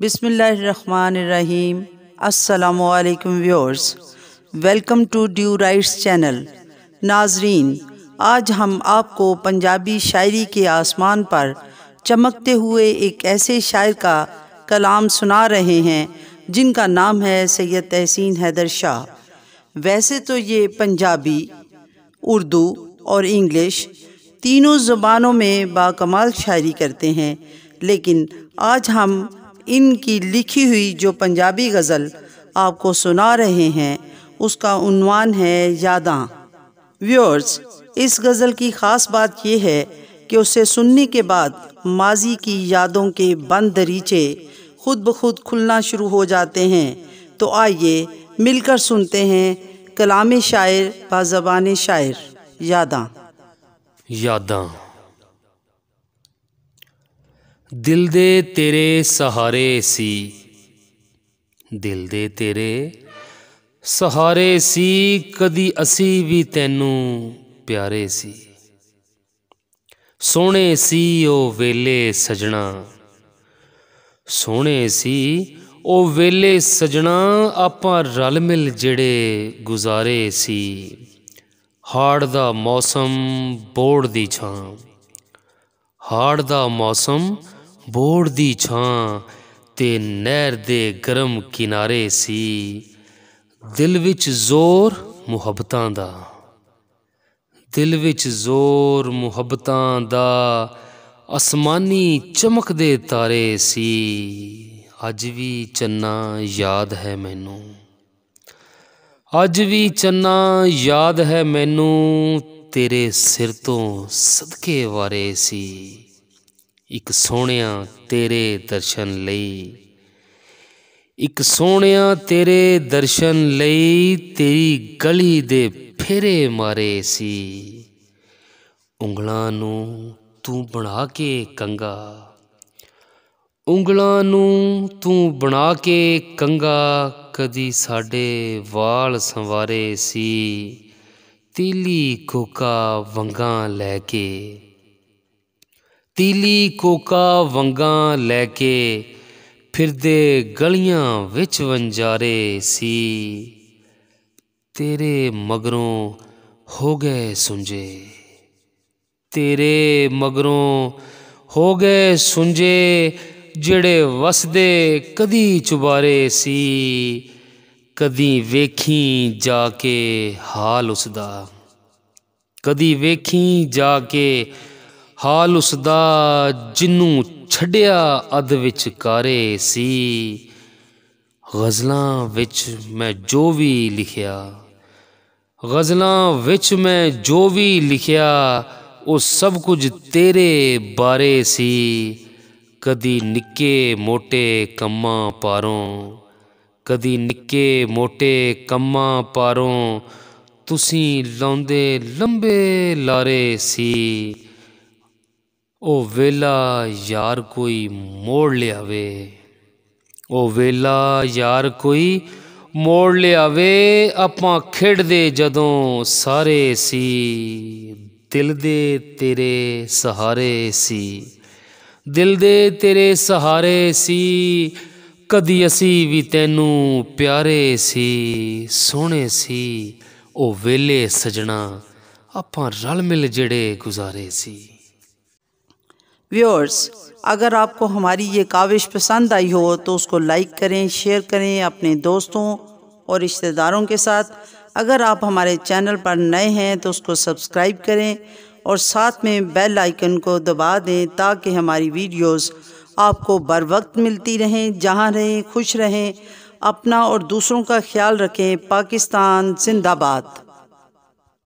बिसमीम असलकम viewers welcome to ड्यू राइट्स चैनल नाजरीन आज हम आपको पंजाबी शायरी के आसमान पर चमकते हुए एक ऐसे शायर का कलाम सुना रहे हैं जिनका नाम है सैयद तहसीन हैदर शाह वैसे तो ये पंजाबी उर्दू और इंग्लिश तीनों ज़ुबानों में बाकमाल शायरी करते हैं लेकिन आज हम इनकी लिखी हुई जो पंजाबी गज़ल आपको सुना रहे हैं उसका उन्वान है यादा व्यूअर्स इस गज़ल की ख़ास बात यह है कि उसे सुनने के बाद माजी की यादों के बंद दरीचे खुद ब खुद खुलना शुरू हो जाते हैं तो आइए मिलकर सुनते हैं कलाम शायर बाज़बान शायर यादा यादा ਦਿਲ ਦੇ ਤੇਰੇ ਸਹਾਰੇ ਸੀ ਦਿਲ ਦੇ ਤੇਰੇ ਸਹਾਰੇ ਸੀ ਕਦੀ ਅਸੀਂ ਵੀ ਤੈਨੂੰ ਪਿਆਰੇ ਸੀ ਸੋਹਣੇ ਸੀ ਉਹ ਵੇਲੇ ਸਜਣਾ ਸੋਹਣੇ ਸੀ ਉਹ ਵੇਲੇ ਸਜਣਾ ਆਪਾਂ ਰਲ ਮਿਲ ਜਿਹੜੇ ਗੁਜ਼ਾਰੇ ਸੀ ਹਾੜ ਦਾ ਮੌਸਮ ਬੋੜ ਦੀ ਛਾਂ ਹਾੜ ਦਾ ਮੌਸਮ ਬੋੜ ਦੀ ਛਾਂ ਤੇ ਨਹਿਰ ਦੇ ਗਰਮ ਕਿਨਾਰੇ ਸੀ ਦਿਲ ਵਿੱਚ ਜ਼ੋਰ ਮੁਹੱਬਤਾਂ ਦਾ ਦਿਲ ਵਿੱਚ ਜ਼ੋਰ ਮੁਹੱਬਤਾਂ ਦਾ ਅਸਮਾਨੀ ਚਮਕਦੇ ਤਾਰੇ ਸੀ ਅੱਜ ਵੀ ਚੰਨਾ ਯਾਦ ਹੈ ਮੈਨੂੰ ਅੱਜ ਵੀ ਚੰਨਾ ਯਾਦ ਹੈ ਮੈਨੂੰ ਤੇਰੇ ਸਿਰ ਤੋਂ ਸਦਕੇ ਵਾਰੇ ਸੀ ਇੱਕ ਸੋਹਣਿਆ ਤੇਰੇ ਦਰਸ਼ਨ ਲਈ ਇੱਕ ਸੋਹਣਿਆ ਤੇਰੇ ਦਰਸ਼ਨ ਲਈ ਤੇਰੀ ਗਲੀ ਦੇ ਫੇਰੇ ਮਾਰੇ ਸੀ ਉਂਗਲਾਂ ਨੂੰ ਤੂੰ ਬਣਾ ਕੇ ਕੰਗਾ ਉਂਗਲਾਂ ਨੂੰ ਤੂੰ ਬਣਾ ਕੇ ਕੰਗਾ ਕਦੀ ਸਾਡੇ ਵਾਲ ਸੰਵਾਰੇ ਸੀ ਤੀਲੀ ਕੋਕਾ ਵੰਗਾ ਲੈ ਕੇ ਤੀਲੀ ਕੋਕਾ ਵੰਗਾ ਲੈ ਕੇ ਫਿਰਦੇ ਗਲੀਆਂ ਵਿੱਚ ਵੰਜਾਰੇ ਸੀ ਤੇਰੇ ਮਗਰੋਂ ਹੋ ਗਏ ਸੁੰਜੇ ਤੇਰੇ ਮਗਰੋਂ ਹੋ ਗਏ ਸੁੰਜੇ ਜਿਹੜੇ ਵਸਦੇ ਕਦੀ ਚੁਬਾਰੇ ਸੀ ਕਦੀ ਵੇਖੀ ਜਾ ਕੇ ਹਾਲ ਉਸਦਾ ਕਦੀ ਵੇਖੀ ਜਾ ਕੇ ਹਾਲ ਦਾ ਜਿੰਨੂੰ ਛੱਡਿਆ ਅਦ ਵਿੱਚ ਕਾਰੇ ਸੀ ਗਜ਼ਲਾਂ ਵਿੱਚ ਮੈਂ ਜੋ ਵੀ ਲਿਖਿਆ ਗਜ਼ਲਾਂ ਵਿੱਚ ਮੈਂ ਜੋ ਵੀ ਲਿਖਿਆ ਉਹ ਸਭ ਕੁਝ ਤੇਰੇ ਬਾਰੇ ਸੀ ਕਦੀ ਨਿੱਕੇ ਮੋਟੇ ਕੰਮਾਂ ਪਾਰੋਂ ਕਦੀ ਨਿੱਕੇ ਮੋਟੇ ਕੰਮਾਂ ਪਾਰੋਂ ਤੁਸੀਂ ਲਾਉਂਦੇ ਲੰਬੇ ਲਾਰੇ ਸੀ ਉਹ ਵੇਲਾ ਯਾਰ ਕੋਈ ਮੋੜ ਲਿਆਵੇ ਉਹ ਵੇਲਾ ਯਾਰ ਕੋਈ ਮੋੜ ਲਿਆਵੇ ਆਪਾਂ ਖੇਡਦੇ ਜਦੋਂ ਸਾਰੇ ਸੀ ਦਿਲ ਦੇ ਤੇਰੇ ਸਹਾਰੇ ਸੀ ਦਿਲ ਦੇ ਤੇਰੇ ਸਹਾਰੇ ਸੀ ਕਦੀ ਅਸੀਂ ਵੀ ਤੈਨੂੰ ਪਿਆਰੇ ਸੀ ਸੋਹਣੇ ਸੀ ਉਹ ਵੇਲੇ ਸਜਣਾ ਆਪਾਂ ਰਲ ਮਿਲ ਜਿਹੜੇ ਗੁਜ਼ਾਰੇ ਸੀ व्यूअर्स अगर आपको हमारी ये काविश पसंद आई हो तो उसको लाइक करें शेयर करें अपने दोस्तों और रिश्तेदारों के साथ अगर आप हमारे चैनल पर नए हैं तो उसको सब्सक्राइब करें और साथ में बेल आइकन को दबा दें ताकि हमारी वीडियोस आपको बर वक्त मिलती रहें जहां रहें खुश रहें अपना और दूसरों का ख्याल रखें पाकिस्तान जिंदाबाद